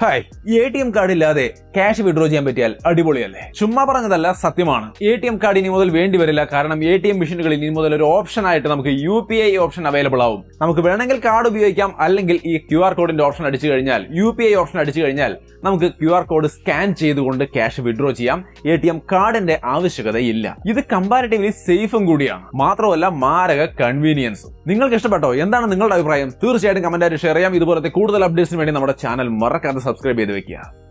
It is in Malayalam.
Hi A T M card ഇല്ലാതെ ക്യാഷ് വിഡ്രോ ചെയ്യാൻ പറ്റിയാൽ അടിപൊളിയല്ലേ ചുമ്മാ പറഞ്ഞതല്ല സത്യമാണ് എ ടി എം കാർഡ് ഇനി മുതൽ വേണ്ടി വരില്ല കാരണം എ ടി എം മെഷീനുകളിൽ ഇനി മുതൽ ഒരു ഓപ്ഷൻ ആയിട്ട് നമുക്ക് U P I option available ആവും നമുക്ക് വേണമെങ്കിൽ കാർഡ് ഉപയോഗിക്കാം അല്ലെങ്കിൽ ഈ ക്യു ആർ കോഡിന്റെ ഓപ്ഷൻ അടിച്ചു കഴിഞ്ഞാൽ യു പി ഐ ഓപ്ഷൻ അടിച്ചു കഴിഞ്ഞാൽ നമുക്ക് ക്യു ആർ കോഡ് സ്കാൻ ചെയ്തുകൊണ്ട് ക്യാഷ് വിഡ്രോ ചെയ്യാം എ ടി എം കാർഡിന്റെ ആവശ്യകതയില്ല ഇത് കമ്പാരിറ്റീവ്ലി സേഫും കൂടിയാണ് മാത്രമല്ല മാരക കൺവീനിയൻസും നിങ്ങൾക്ക് ഇഷ്ടപ്പെട്ടോ എന്താണ് നിങ്ങളുടെ അഭിപ്രായം തീർച്ചയായിട്ടും കമന്റായിട്ട് ഷെയർ ചെയ്യാം ഇതുപോലത്തെ കൂടുതൽ അപ്ഡേറ്റ്സിന് വേണ്ടി നമ്മുടെ ചാനൽ മറക്കാതെ सब्सक्राइब यदि किया हाँ।